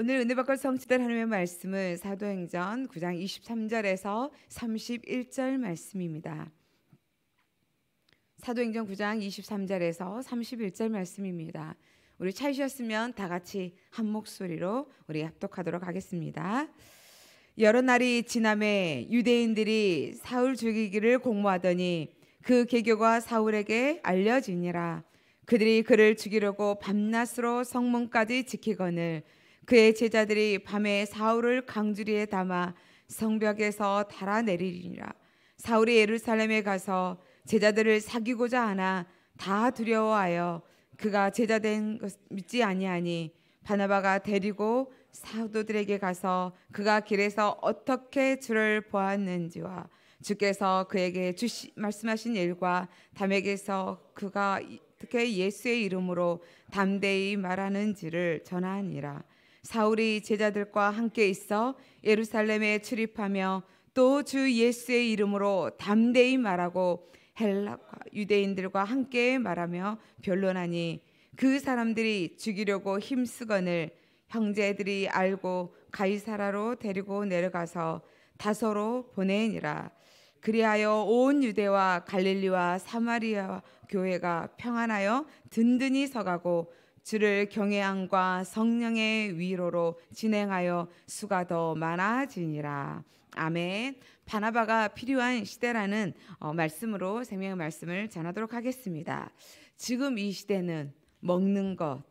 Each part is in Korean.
오늘 은혜 받을성취될 하나님의 말씀은 사도행전 9장 23절에서 31절 말씀입니다. 사도행전 9장 23절에서 31절 말씀입니다. 우리 차이셨으면 다 같이 한 목소리로 우리 합독하도록 하겠습니다. 여러 날이 지남에 유대인들이 사울 죽이기를 공모하더니 그 개교가 사울에게 알려지니라. 그들이 그를 죽이려고 밤낮으로 성문까지 지키거늘 그의 제자들이 밤에 사울을 강주리에 담아 성벽에서 달아내리리라. 사울이 예루살렘에 가서 제자들을 사귀고자 하나 다 두려워하여 그가 제자된 것 믿지 아니하니 바나바가 데리고 사도들에게 가서 그가 길에서 어떻게 주를 보았는지와 주께서 그에게 주시, 말씀하신 일과 담에게서 그가 특히 예수의 이름으로 담대히 말하는지를 전하니라. 사울이 제자들과 함께 있어 예루살렘에 출입하며 또 주 예수의 이름으로 담대히 말하고 헬락 유대인들과 함께 말하며 변론하니 그 사람들이 죽이려고 힘쓰거늘 형제들이 알고 가이사라로 데리고 내려가서 다소로 보내니라 그리하여 온 유대와 갈릴리와 사마리아 교회가 평안하여 든든히 서가고 주를 경외함과 성령의 위로로 진행하여 수가 더 많아지니라. 아멘. 바나바가 필요한 시대라는 어, 말씀으로 생명의 말씀을 전하도록 하겠습니다. 지금 이 시대는 먹는 것,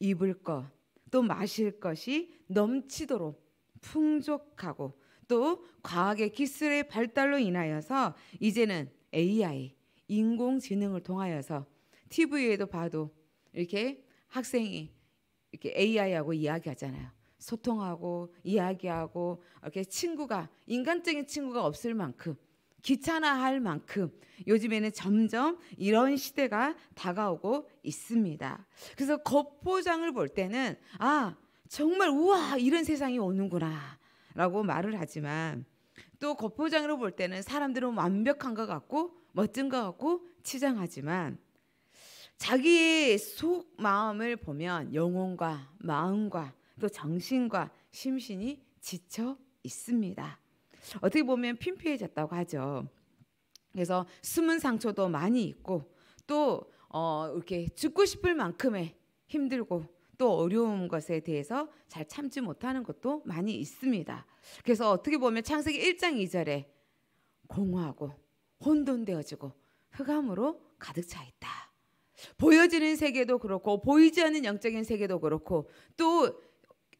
입을 것, 또 마실 것이 넘치도록 풍족하고 또 과학의 기술의 발달로 인하여서 이제는 AI 인공지능을 통하여서 TV에도 봐도 이렇게 학생이 이렇게 AI하고 이야기하잖아요. 소통하고 이야기하고 이렇게 친구가 인간적인 친구가 없을 만큼 귀찮아할 만큼 요즘에는 점점 이런 시대가 다가오고 있습니다. 그래서 겉포장을 볼 때는 아 정말 우와 이런 세상이 오는구나라고 말을 하지만 또 겉포장으로 볼 때는 사람들은 완벽한 것 같고 멋진 것 같고 치장하지만 자기의 속 마음을 보면 영혼과 마음과 또 정신과 심신이 지쳐 있습니다. 어떻게 보면 핀피해졌다고 하죠. 그래서 숨은 상처도 많이 있고 또 어, 이렇게 죽고 싶을 만큼의 힘들고 또 어려운 것에 대해서 잘 참지 못하는 것도 많이 있습니다. 그래서 어떻게 보면 창세기 1장 2절에 공허하고 혼돈되어지고 흑암으로 가득 차 있다. 보여지는 세계도 그렇고 보이지 않는 영적인 세계도 그렇고 또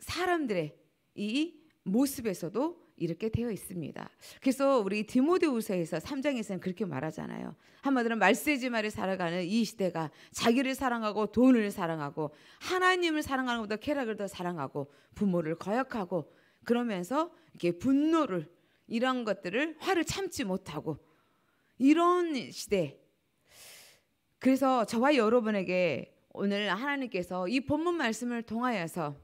사람들의 이 모습에서도 이렇게 되어 있습니다. 그래서 우리 디모데후서에서 3장에서는 그렇게 말하잖아요. 한마디로 말세지 말을 살아가는 이 시대가 자기를 사랑하고 돈을 사랑하고 하나님을 사랑하는 것보다 쾌락을 더 사랑하고 부모를 거역하고 그러면서 이렇게 분노를 이런 것들을 화를 참지 못하고 이런 시대 그래서 저와 여러분에게 오늘 하나님께서 이 본문 말씀을 통하여서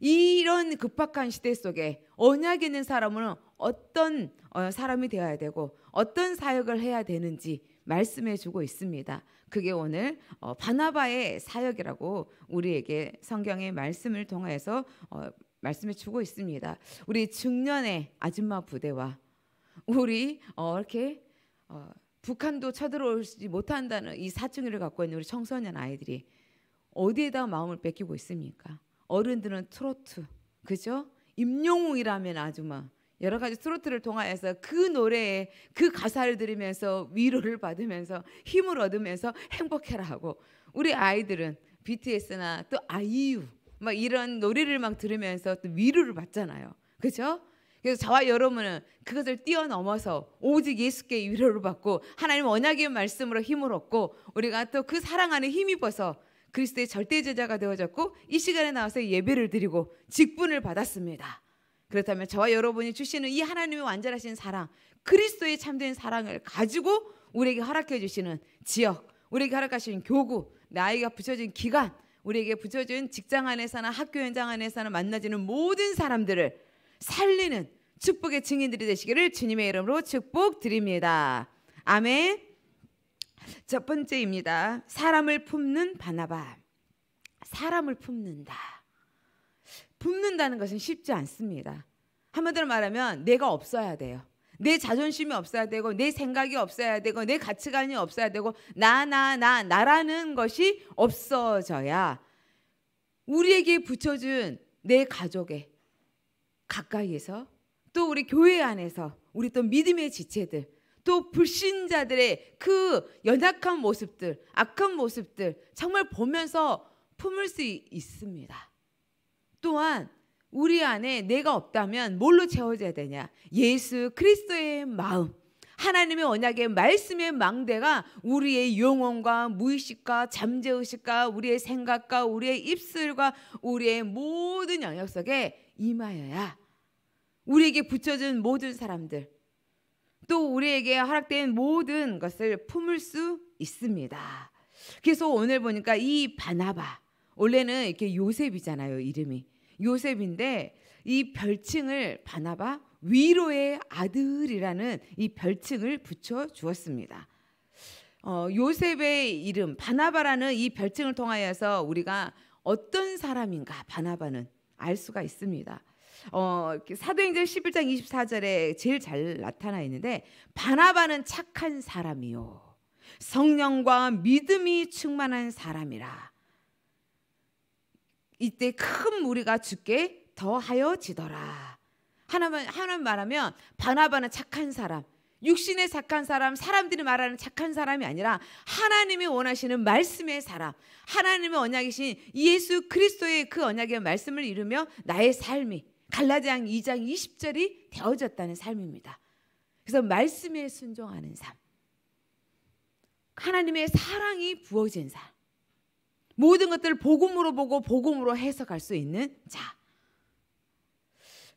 이런 급박한 시대 속에 언약 있는 사람은 어떤 어, 사람이 되어야 되고 어떤 사역을 해야 되는지 말씀해 주고 있습니다. 그게 오늘 어, 바나바의 사역이라고 우리에게 성경의 말씀을 통하여서 어, 말씀해 주고 있습니다. 우리 중년의 아줌마 부대와 우리 이렇게 북한도 쳐들어오지 못한다는 이 사춘기를 갖고 있는 우리 청소년 아이들이 어디에다 마음을 뺏기고 있습니까? 어른들은 트로트, 그죠? 임영웅이라면 아주 막 여러 가지 트로트를 통하여서 그 노래에 그 가사를 들으면서 위로를 받으면서 힘을 얻으면서 행복해라 하고 우리 아이들은 BTS나 또 아이유 막 이런 노래를 막 들으면서 또 위로를 받잖아요. 그죠? 그래서 저와 여러분은 그것을 뛰어넘어서 오직 예수께 위로를 받고 하나님 언약의 말씀으로 힘을 얻고 우리가 또 그 사랑 안에 힘입어서 그리스도의 절대 제자가 되어졌고 이 시간에 나와서 예배를 드리고 직분을 받았습니다. 그렇다면 저와 여러분이 주시는 이 하나님의 완전하신 사랑, 그리스도의 참된 사랑을 가지고 우리에게 허락해 주시는 지역, 우리에게 허락하신 교구, 나이가 붙여진 기간, 우리에게 붙여진 직장 안에서나 학교 현장 안에서나 만나지는 모든 사람들을 살리는 축복의 증인들이 되시기를 주님의 이름으로 축복드립니다. 아멘. 첫 번째입니다. 사람을 품는 바나바. 사람을 품는다. 품는다는 것은 쉽지 않습니다. 한마디로 말하면 내가 없어야 돼요. 내 자존심이 없어야 되고 내 생각이 없어야 되고 내 가치관이 없어야 되고 나 나 나 나, 라는 것이 없어져야 우리에게 붙여준 내 가족의 가까이에서 또 우리 교회 안에서 우리 또 믿음의 지체들 또 불신자들의 그 연약한 모습들, 악한 모습들 정말 보면서 품을 수 있습니다. 또한 우리 안에 내가 없다면 뭘로 채워져야 되냐? 예수 그리스도의 마음. 하나님의 언약의 말씀의 망대가 우리의 영혼과 무의식과 잠재의식과 우리의 생각과 우리의 입술과 우리의 모든 영역 속에 임하여야 우리에게 붙여진 모든 사람들 또 우리에게 허락된 모든 것을 품을 수 있습니다. 그래서 오늘 보니까 이 바나바 원래는 이렇게 요셉이잖아요 이름이 요셉인데 이 별칭을 바나바 위로의 아들이라는 이 별칭을 붙여 주었습니다. 어, 요셉의 이름 바나바라는 이 별칭을 통하여서 우리가 어떤 사람인가 바나바는 알 수가 있습니다. 어, 사도행전 11장 24절에 제일 잘 나타나 있는데 바나바는 착한 사람이요. 성령과 믿음이 충만한 사람이라. 이때 큰 무리가 죽게 더하여지더라. 하나만 하나만 말하면 바나바는 착한 사람, 육신의 착한 사람, 사람들이 말하는 착한 사람이 아니라 하나님이 원하시는 말씀의 사람, 하나님의 언약이신 예수 그리스도의 그 언약의 말씀을 이루며 나의 삶이 갈라디앙 2장 20절이 되어졌다는 삶입니다. 그래서 말씀에 순종하는 삶. 하나님의 사랑이 부어진 삶. 모든 것들을 복음으로 보고 복음으로 해석할 수 있는 자.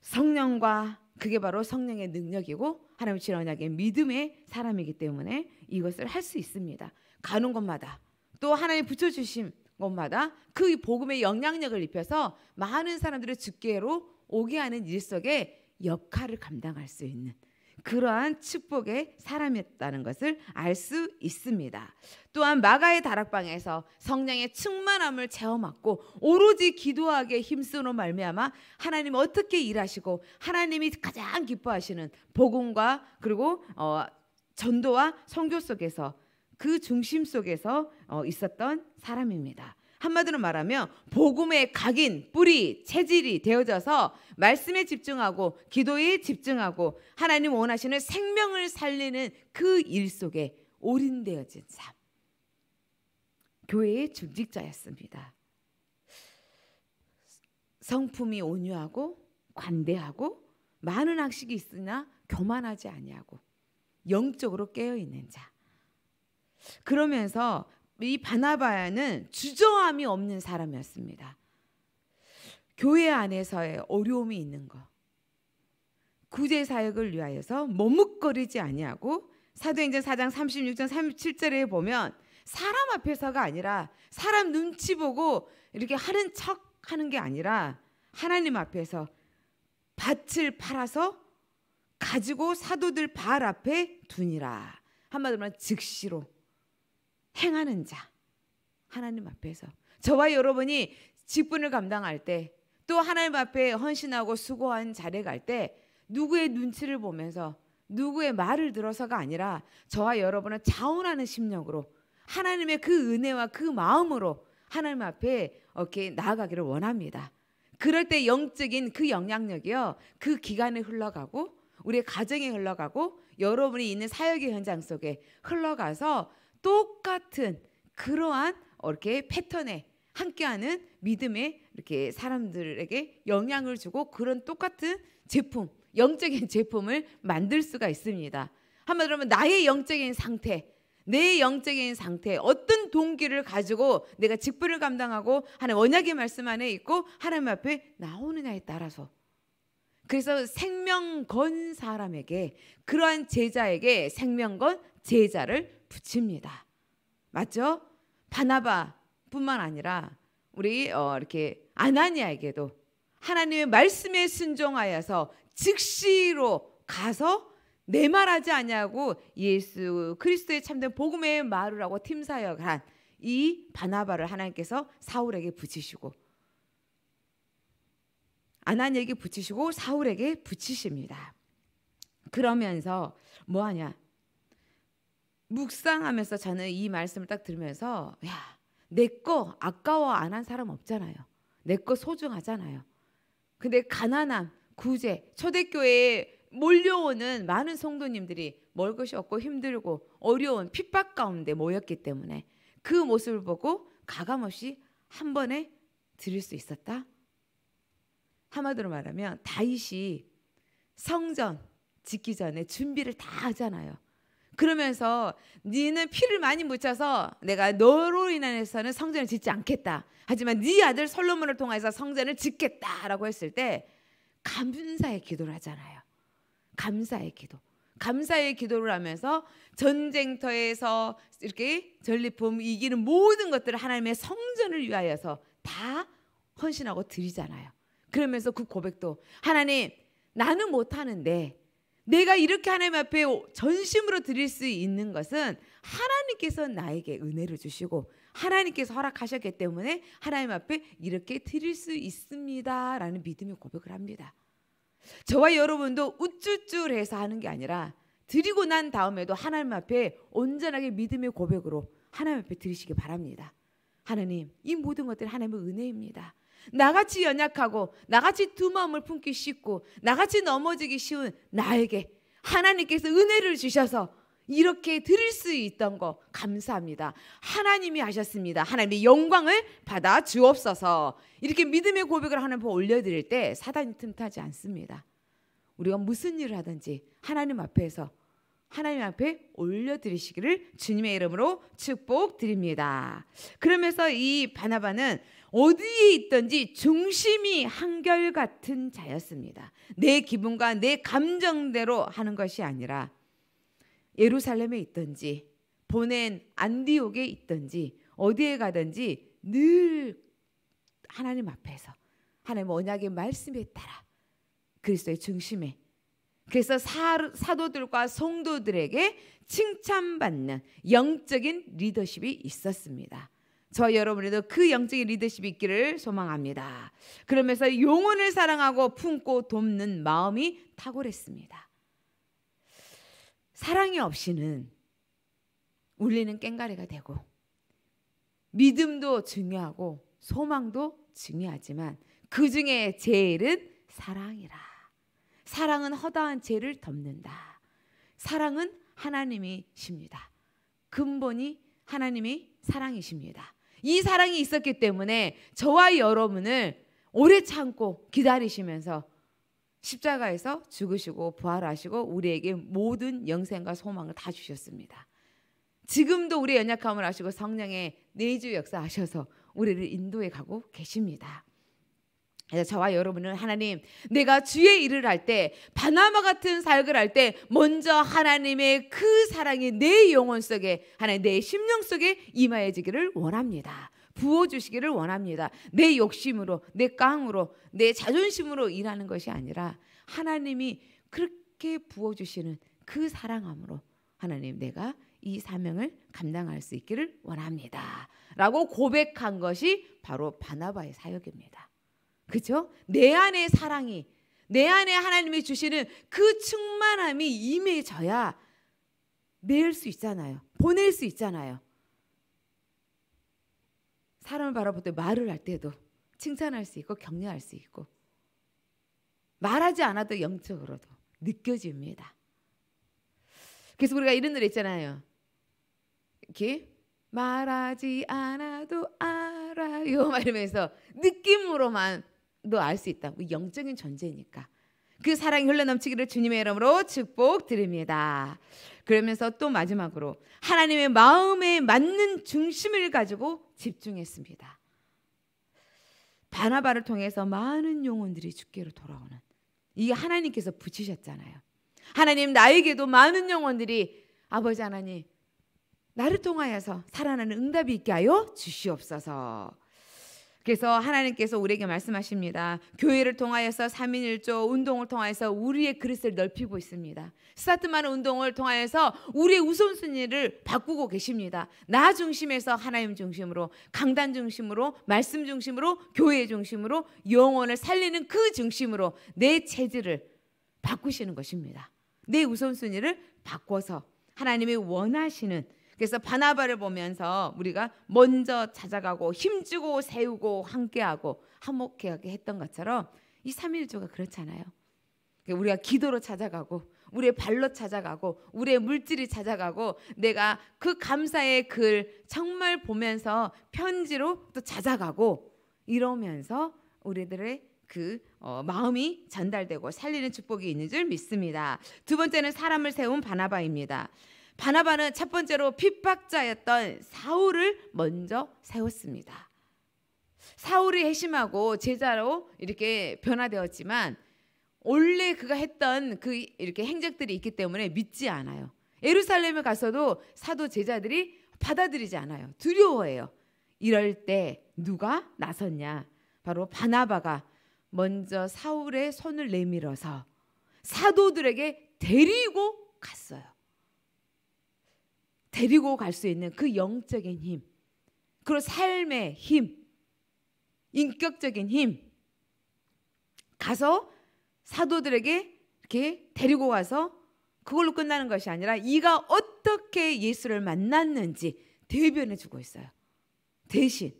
성령과 그게 바로 성령의 능력이고 하나님의 진언약의 믿음의 사람이기 때문에 이것을 할 수 있습니다. 가는 곳마다 또 하나님 붙여주심 곳마다 그 복음의 영향력을 입혀서 많은 사람들을 주께로 오게 하는 일 속에 역할을 감당할 수 있는 그러한 축복의 사람이었다는 것을 알 수 있습니다. 또한 마가의 다락방에서 성령의 충만함을 체험하고 오로지 기도하게 힘쓰는 말미암아 하나님 어떻게 일하시고 하나님이 가장 기뻐하시는 복음과 그리고 어, 전도와 선교 속에서 그 중심 속에서 어, 있었던 사람입니다. 한마디로 말하면 복음의 각인, 뿌리, 체질이 되어져서 말씀에 집중하고 기도에 집중하고 하나님 원하시는 생명을 살리는 그 일 속에 올인되어진 삶. 교회의 중직자였습니다. 성품이 온유하고 관대하고 많은 악식이 있으나 교만하지 아니하고 영적으로 깨어 있는 자. 그러면서 이 바나바야는 주저함이 없는 사람이었습니다. 교회 안에서의 어려움이 있는 것. 구제 사역을 위하여서 머뭇거리지 아니하고 사도행전 4장 36장 37절에 보면 사람 앞에서가 아니라 사람 눈치 보고 이렇게 하는 척 하는 게 아니라 하나님 앞에서 밭을 팔아서 가지고 사도들 발 앞에 두니라. 한마디로 즉시로 행하는 자 하나님 앞에서 저와 여러분이 직분을 감당할 때 또 하나님 앞에 헌신하고 수고한 자리에 갈 때 누구의 눈치를 보면서 누구의 말을 들어서가 아니라 저와 여러분은 자원하는 심령으로 하나님의 그 은혜와 그 마음으로 하나님 앞에 이렇 나아가기를 원합니다. 그럴 때 영적인 그 영향력이요. 그 기간에 흘러가고 우리의 가정에 흘러가고 여러분이 있는 사역의 현장 속에 흘러가서 똑같은 그러한 이렇게 패턴에 함께하는 믿음에 이렇게 사람들에게 영향을 주고 그런 똑같은 제품, 영적인 제품을 만들 수가 있습니다. 한마디로 하면 나의 영적인 상태, 내 영적인 상태, 어떤 동기를 가지고 내가 직분을 감당하고 하나님 언약의 말씀 안에 있고 하나님 앞에 나오느냐에 따라서 그래서 생명 건 사람에게 그러한 제자에게 생명 건 제자를 붙입니다. 맞죠? 바나바뿐만 아니라 우리 어 이렇게 아나니아에게도 하나님의 말씀에 순종하여서 즉시로 가서 내 말하지 아니하고 예수 그리스도의 참된 복음의 말을 하고 팀사역 한이 바나바를 하나님께서 사울에게 붙이시고 아나니에게 붙이시고 사울에게 붙이십니다. 그러면서 뭐하냐? 묵상하면서 저는 이 말씀을 딱 들으면서 야, 내 거 아까워 안 한 사람 없잖아요. 내 거 소중하잖아요. 근데 가난함, 구제, 초대교회에 몰려오는 많은 성도님들이 멀 것이 없고 힘들고 어려운 핍박 가운데 모였기 때문에 그 모습을 보고 가감없이 한 번에 드릴 수 있었다. 한마디로 말하면 다윗이 성전 짓기 전에 준비를 다 하잖아요. 그러면서 니는 피를 많이 묻혀서 내가 너로 인해서는 성전을 짓지 않겠다. 하지만 네 아들 솔로몬을 통해서 성전을 짓겠다라고 했을 때 감사의 기도를 하잖아요. 감사의 기도. 감사의 기도를 하면서 전쟁터에서 이렇게 전리품 이기는 모든 것들을 하나님의 성전을 위하여서 다 헌신하고 드리잖아요. 그러면서 그 고백도 하나님 나는 못하는데 내가 이렇게 하나님 앞에 전심으로 드릴 수 있는 것은 하나님께서 나에게 은혜를 주시고 하나님께서 허락하셨기 때문에 하나님 앞에 이렇게 드릴 수 있습니다라는 믿음의 고백을 합니다. 저와 여러분도 우쭐쭐해서 하는 게 아니라 드리고 난 다음에도 하나님 앞에 온전하게 믿음의 고백으로 하나님 앞에 드리시기 바랍니다. 하나님, 이 모든 것들 하나님의 은혜입니다. 나같이 연약하고 나같이 두 마음을 품기 쉽고 나같이 넘어지기 쉬운 나에게 하나님께서 은혜를 주셔서 이렇게 드릴 수 있던 거 감사합니다. 하나님이 하셨습니다. 하나님의 영광을 받아 주옵소서. 이렇게 믿음의 고백을 하나님 앞 올려드릴 때 사단이 틈타지 않습니다. 우리가 무슨 일을 하든지 하나님 앞에서 하나님 앞에 올려드리시기를 주님의 이름으로 축복드립니다. 그러면서 이 바나바는 어디에 있든지 중심이 한결같은 자였습니다. 내 기분과 내 감정대로 하는 것이 아니라 예루살렘에 있든지 보낸 안디옥에 있든지 어디에 가든지 늘 하나님 앞에서 하나님 언약의 말씀에 따라 그리스도의 중심에 그래서 사, 도들과 성도들에게 칭찬받는 영적인 리더십이 있었습니다. 저 여러분에도 그 영적인 리더십이 있기를 소망합니다. 그러면서 영혼을 사랑하고 품고 돕는 마음이 탁월했습니다. 사랑이 없이는 울리는 깽가리가 되고 믿음도 중요하고 소망도 중요하지만 그 중에 제일은 사랑이라. 사랑은 허다한 죄를 덮는다. 사랑은 하나님이십니다. 근본이 하나님이 사랑이십니다. 이 사랑이 있었기 때문에 저와 여러분을 오래 참고 기다리시면서 십자가에서 죽으시고 부활하시고 우리에게 모든 영생과 소망을 다 주셨습니다. 지금도 우리 연약함을 아시고 성령의 내주 역사하셔서 우리를 인도해 가고 계십니다. 저와 여러분은 하나님, 내가 주의 일을 할 때, 바나마 같은 사역을 할 때, 먼저 하나님의 그 사랑이 내 영혼 속에, 하나님 내 심령 속에 임하여지기를 원합니다. 부어주시기를 원합니다. 내 욕심으로, 내 깡으로, 내 자존심으로 일하는 것이 아니라 하나님이 그렇게 부어주시는 그 사랑함으로 하나님 내가 이 사명을 감당할 수 있기를 원합니다. 라고 고백한 것이 바로 바나바의 사역입니다. 그죠? 내 안의 사랑이 내 안에 하나님이 주시는 그 충만함이 임해져야 낼 수 있잖아요. 보낼 수 있잖아요. 사람을 바라볼 때 말을 할 때도 칭찬할 수 있고 격려할 수 있고 말하지 않아도 영적으로도 느껴집니다. 그래서 우리가 이런 노래 있잖아요. 이렇게 말하지 않아도 알아요. 막이면서 느낌으로만 너알수 있다. 우 영적인 존재니까. 그 사랑이 흘러넘치기를 주님의 이름으로 축복드립니다. 그러면서 또 마지막으로 하나님의 마음에 맞는 중심을 가지고 집중했습니다. 바나바를 통해서 많은 영혼들이 주께로 돌아오는 이게 하나님께서 붙이셨잖아요. 하나님 나에게도 많은 영혼들이 아버지 하나님 나를 통하여서 살아나는 응답이 있게 하여 주시옵소서. 그래서 하나님께서 우리에게 말씀하십니다. 교회를 통하여서 3인1조 운동을 통하여서 우리의 그릇을 넓히고 있습니다. 스타트만 운동을 통하여서 우리의 우선순위를 바꾸고 계십니다. 나 중심에서 하나님 중심으로 강단 중심으로 말씀 중심으로 교회 중심으로 영혼을 살리는 그 중심으로 내 체질을 바꾸시는 것입니다. 내 우선순위를 바꿔서 하나님이 원하시는 그래서 바나바를 보면서 우리가 먼저 찾아가고 힘주고 세우고 함께하고 한목하게 했던 것처럼 이 삼일조가 그렇잖아요. 그러니까 우리가 기도로 찾아가고 우리의 발로 찾아가고 우리의 물질이 찾아가고 내가 그 감사의 글 정말 보면서 편지로 또 찾아가고 이러면서 우리들의 그 어, 마음이 전달되고 살리는 축복이 있는 줄 믿습니다. 두 번째는 사람을 세운 바나바입니다. 바나바는 첫 번째로 핍박자였던 사울을 먼저 세웠습니다. 사울이 회심하고 제자로 이렇게 변화되었지만 원래 그가 했던 그 이렇게 행적들이 있기 때문에 믿지 않아요. 예루살렘에 가서도 사도 제자들이 받아들이지 않아요. 두려워해요. 이럴 때 누가 나섰냐? 바로 바나바가 먼저 사울의 손을 내밀어서 사도들에게 데리고 갔어요. 데리고 갈 수 있는 그 영적인 힘, 그리고 삶의 힘, 인격적인 힘, 가서 사도들에게 이렇게 데리고 가서 그걸로 끝나는 것이 아니라 이가 어떻게 예수를 만났는지 대변해 주고 있어요. 대신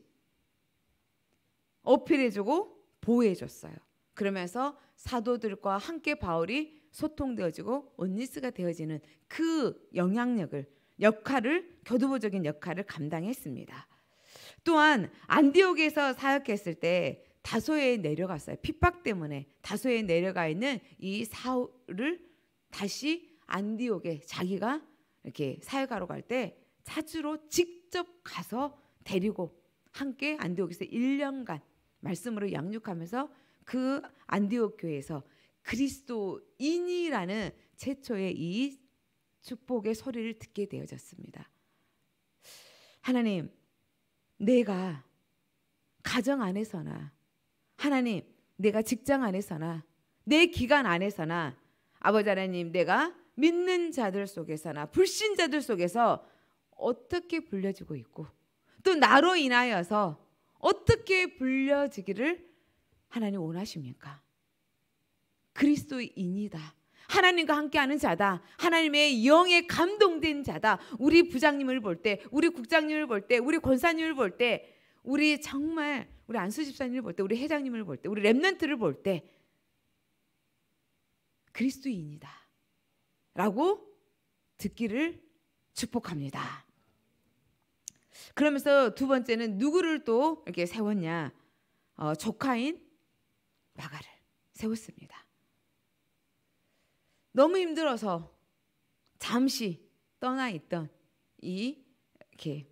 어필해 주고 보호해 줬어요. 그러면서 사도들과 함께 바울이 소통되어지고 온니스가 되어지는 그 영향력을 역할을 교도보적인 역할을 감당했습니다. 또한 안디옥에서 사역했을 때 다소에 내려갔어요. 핍박 때문에 다소에 내려가 있는 이 사울을 다시 안디옥에 자기가 이렇게 사역하러 갈때 찾으러 직접 가서 데리고 함께 안디옥에서 1년간 말씀으로 양육하면서 그 안디옥 교회에서 그리스도인이라는 최초의 이 축복의 소리를 듣게 되어졌습니다. 하나님, 내가 가정 안에서나 하나님, 내가 직장 안에서나 내 기간 안에서나 아버지 하나님, 내가 믿는 자들 속에서나 불신자들 속에서 어떻게 불려지고 있고 또 나로 인하여서 어떻게 불려지기를 하나님 원하십니까? 그리스도인이다. 하나님과 함께하는 자다. 하나님의 영에 감동된 자다. 우리 부장님을 볼 때, 우리 국장님을 볼 때, 우리 권사님을 볼 때, 우리 정말 우리 안수 집사님을 볼 때, 우리 회장님을 볼 때, 우리 랩런트를 볼 때 그리스도인이다. 라고 듣기를 축복합니다. 그러면서 두 번째는 누구를 또 이렇게 세웠냐? 어, 조카인 마가를 세웠습니다. 너무 힘들어서 잠시 떠나 있던 이 이렇게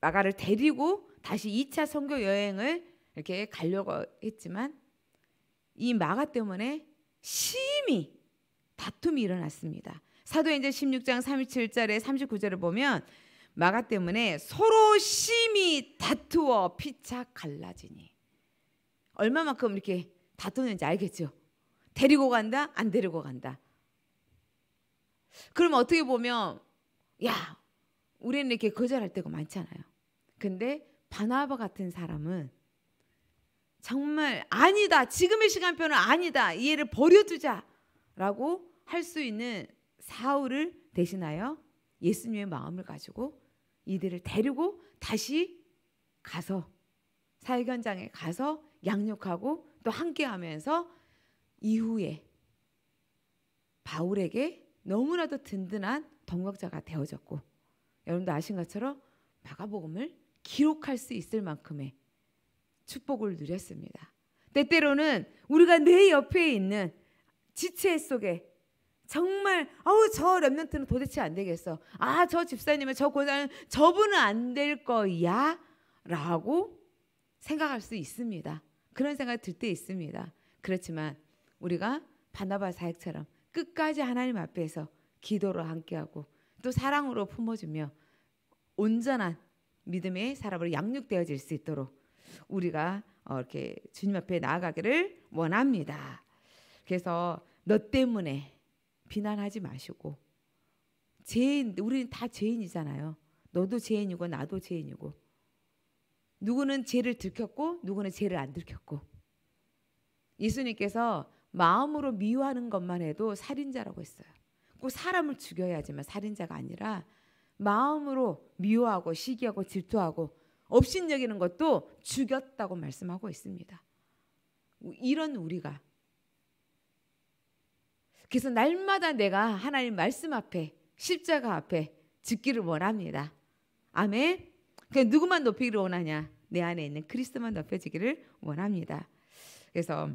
마가를 데리고 다시 2차 선교 여행을 이렇게 가려고 했지만 이 마가 때문에 심히 다툼이 일어났습니다. 사도행전 16장 37절에 39절을 보면 마가 때문에 서로 심히 다투어 피차 갈라지니 얼마만큼 이렇게 다투는지 알겠죠. 데리고 간다? 안 데리고 간다? 그럼 어떻게 보면 야 우리는 이렇게 거절할 때가 많잖아요. 근데 바나바 같은 사람은 정말 아니다 지금의 시간표는 아니다 이해를 버려두자라고 할 수 있는 사울을 대신하여 예수님의 마음을 가지고 이들을 데리고 다시 가서 사회현장에 가서 양육하고 또 함께하면서 이후에 바울에게 너무나도 든든한 동역자가 되어졌고 여러분도 아신 것처럼 마가복음을 기록할 수 있을 만큼의 축복을 누렸습니다. 때때로는 우리가 내 옆에 있는 지체 속에 정말 아우 저 랩런트는 도대체 안 되겠어. 아 저 집사님은 저고장 저분은 안 될 거야라고 생각할 수 있습니다. 그런 생각이 들 때 있습니다. 그렇지만 우리가 바나바 사역처럼 끝까지 하나님 앞에서 기도로 함께하고 또 사랑으로 품어주며 온전한 믿음의 사람으로 양육되어질 수 있도록 우리가 어, 이렇게 주님 앞에 나아가기를 원합니다. 그래서 너 때문에 비난하지 마시고 죄인 우리는 다 죄인이잖아요. 너도 죄인이고 나도 죄인이고 누구는 죄를 들켰고 누구는 죄를 안 들켰고 예수님께서 마음으로 미워하는 것만 해도 살인자라고 했어요. 꼭 사람을 죽여야지만 살인자가 아니라 마음으로 미워하고 시기하고 질투하고 업신 여기는 것도 죽였다고 말씀하고 있습니다. 이런 우리가 그래서 날마다 내가 하나님 말씀 앞에 십자가 앞에 짓기를 원합니다. 아멘. 그 누구만 높이기를 원하냐? 내 안에 있는 그리스도만 높여지기를 원합니다. 그래서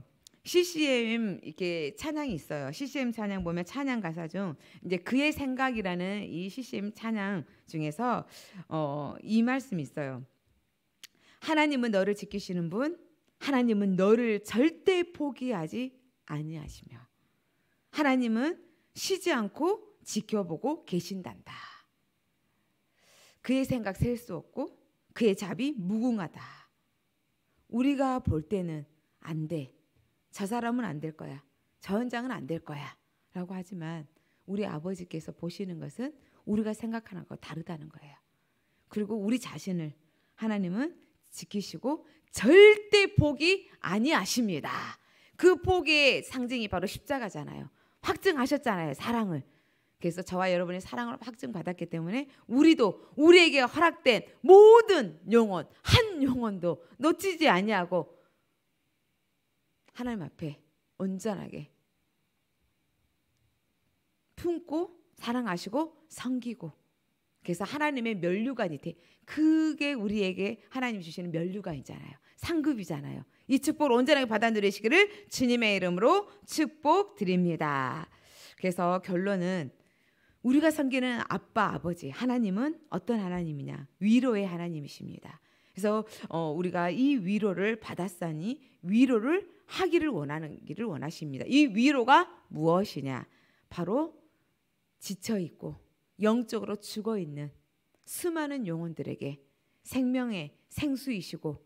CCM 이렇게 찬양이 있어요. CCM 찬양 보면 찬양 가사 중 이제 그의 생각이라는 이 CCM 찬양 중에서 어, 이말씀 있어요. 하나님은 너를 지키시는 분, 하나님은 너를 절대 포기하지 아니하시며 하나님은 쉬지 않고 지켜보고 계신단다. 그의 생각 셀 수 없고 그의 잡이 무궁하다. 우리가 볼 때는 안 돼. 저 사람은 안 될 거야. 저 현장은 안 될 거야. 라고 하지만 우리 아버지께서 보시는 것은 우리가 생각하는 것과 다르다는 거예요. 그리고 우리 자신을 하나님은 지키시고 절대 복이 아니하십니다. 그 복의 상징이 바로 십자가잖아요. 확증하셨잖아요. 사랑을. 그래서 저와 여러분의 사랑을 확증받았기 때문에 우리도 우리에게 허락된 모든 영혼 한 영혼도 놓치지 아니하고 하나님 앞에 온전하게 품고 사랑하시고 섬기고 그래서 하나님의 면류관이 돼. 그게 우리에게 하나님 주시는 면류관이잖아요. 상급이잖아요. 이 축복을 온전하게 받아 들이시기를 주님의 이름으로 축복드립니다. 그래서 결론은 우리가 섬기는 아빠 아버지 하나님은 어떤 하나님이냐? 위로의 하나님이십니다. 그래서 어, 우리가 이 위로를 받았사니 위로를 하기를 원하는 길을 원하십니다. 이 위로가 무엇이냐? 바로 지쳐 있고 영적으로 죽어 있는 수많은 영혼들에게 생명의 생수이시고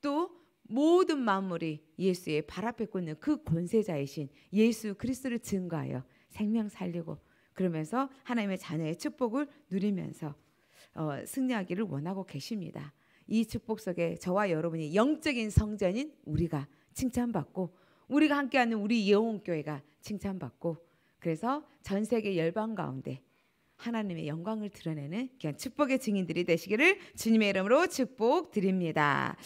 또 모든 만물이 예수의 발 앞에 꽂는 그 권세자이신 예수 그리스도를 증거하여 생명 살리고 그러면서 하나님의 자녀의 축복을 누리면서 어, 승리하기를 원하고 계십니다. 이 축복 속에 저와 여러분이 영적인 성전인 우리가 칭찬받고 우리가 함께하는 우리 예원교회가 칭찬받고 그래서 전 세계 열방 가운데 하나님의 영광을 드러내는 귀한 축복의 증인들이 되시기를 주님의 이름으로 축복드립니다.